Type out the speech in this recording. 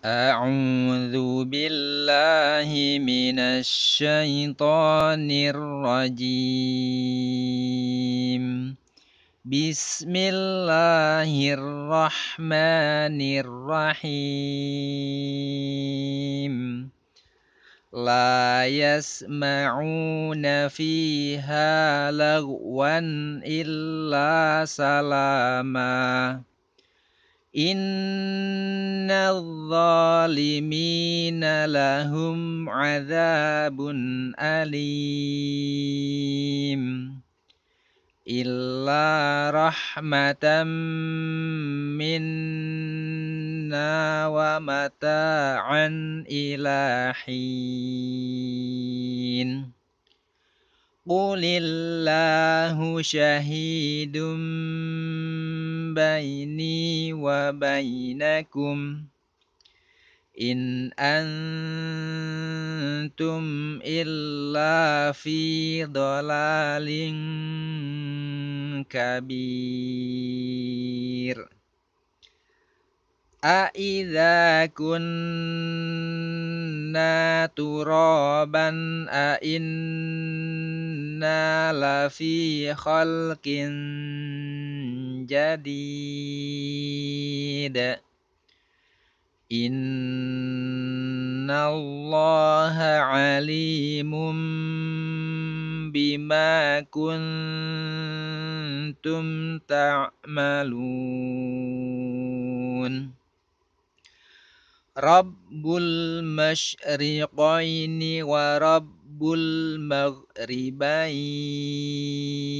أعوذ بالله من الشيطان الرجيم بسم الله الرحمن الرحيم لا يسمعون فيها لغوا إلا سلاما إن إِنَّ الظالمين لهم عذاب أليم إلا رحمة منا ومتاعا إلى حين قل الله شهيد بيني وبينكم إن أنتم إلا في ضلال كبير أإذا كنا ترابا أإنا لفي خلق جديد إن الله عليم بما كنتم تعملون رب المشرقين ورب المغربين